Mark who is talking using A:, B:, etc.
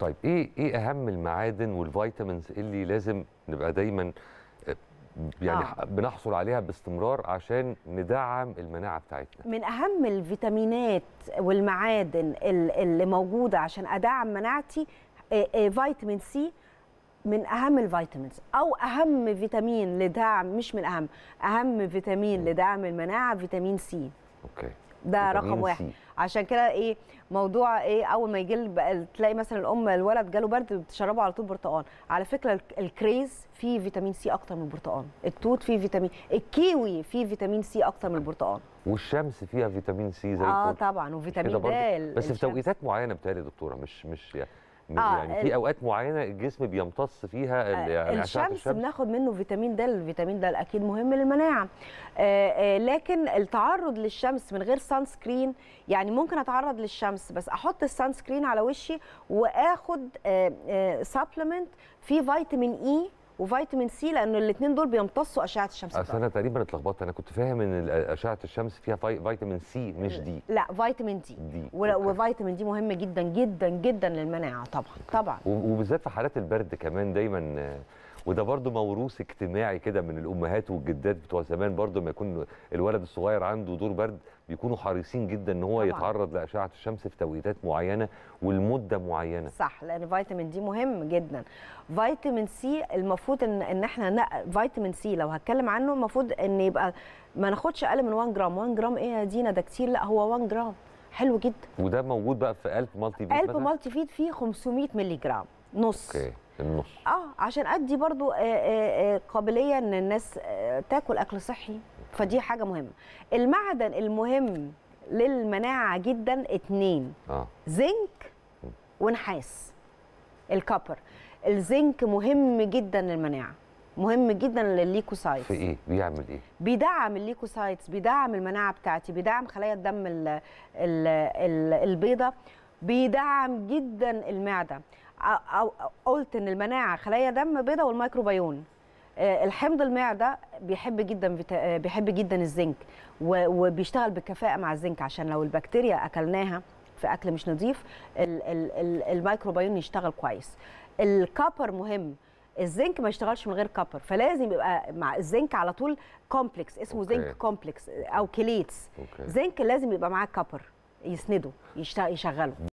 A: طيب ايه ايه اهم المعادن والفيتامينز اللي لازم نبقى دايما آه، يعني آه. بنحصل عليها باستمرار عشان ندعم المناعه بتاعتنا
B: من اهم الفيتامينات والمعادن اللي موجوده عشان ادعم مناعتي آه، آه، فيتامين سي من اهم الفيتامينز او اهم فيتامين لدعم مش من اهم اهم فيتامين لدعم المناعه فيتامين سي اوكي ده رقم واحد سي. عشان كده ايه موضوع ايه اول ما يجي تلاقي مثلا الام الولد جاله برد بتشربه على طول برتقال على فكره الكريز فيه فيتامين سي اكتر من البرتقال التوت فيه فيتامين الكيوي فيه فيتامين سي اكتر من آه. البرتقال
A: والشمس فيها فيتامين سي زي اه
B: طبعا وفيتامين د بس الشمس. في توقيتات
A: معينه بتهيألي دكتوره مش مش يعني آه يعني في اوقات معينه الجسم بيمتص فيها آه، يعني الشمس, الشمس بناخد
B: منه فيتامين د الفيتامين د اكيد مهم للمناعه آه آه لكن التعرض للشمس من غير سان سكرين يعني ممكن اتعرض للشمس بس احط السان سكرين على وشي واخد سبلمنت آه، آه، فيه فيتامين اي e وفيتامين سي لان الاثنين دول بيمتصوا اشعه الشمس اصل انا
A: تقريبا اتلخبطت انا كنت فاهم ان اشعه الشمس فيها في... فيتامين سي مش دي
B: لا فيتامين دي, دي. و... وفيتامين دي مهمه جدا جدا جدا للمناعه طبعا طبعا
A: وبالذات في حالات البرد كمان دايما وده برضو موروث اجتماعي كده من الامهات والجدات بتوع زمان برضو لما يكون الولد الصغير عنده دور برد بيكونوا حريصين جدا ان هو طبعا. يتعرض لاشعه الشمس في توقيتات معينه والمده معينه صح
B: لان فيتامين دي مهم جدا فيتامين سي المفروض ان ان احنا فيتامين سي لو هتكلم عنه المفروض ان يبقى ما ناخدش اقل من 1 جرام 1 جرام ايه يا دينا ده كتير لا هو 1 جرام حلو جدا
A: وده موجود بقى في قلب مالتي فيد قلب مالتي
B: فيد فيه 500 ملي جرام نص اوكي النص اه عشان ادي برضو آآ آه، آآ آه، آه، قابليه ان الناس تاكل اكل صحي فدي حاجه مهمه المعدن المهم للمناعه جدا اتنين آه. زنك ونحاس الكوبر الزنك مهم جدا للمناعه مهم جدا للليكوسايتس في ايه بيعمل ايه بيدعم الليكوسايتس بيدعم المناعه بتاعتي بيدعم خلايا الدم البيضه بيدعم جدا المعده أو قلت ان المناعه خلايا دم بيضاء والميكروبيون آه، الحمض المعده بيحب جدا آه، بيحب جدا الزنك وبيشتغل بكفاءه مع الزنك عشان لو البكتيريا اكلناها في اكل مش نظيف الميكروبيون يشتغل كويس الكابر مهم الزنك ما يشتغلش من غير كابر فلازم يبقى مع الزنك على طول كومبلكس اسمه أوكي. زنك كومبلكس او كليتس أوكي. زنك لازم يبقى معاه كابر يسنده يشغله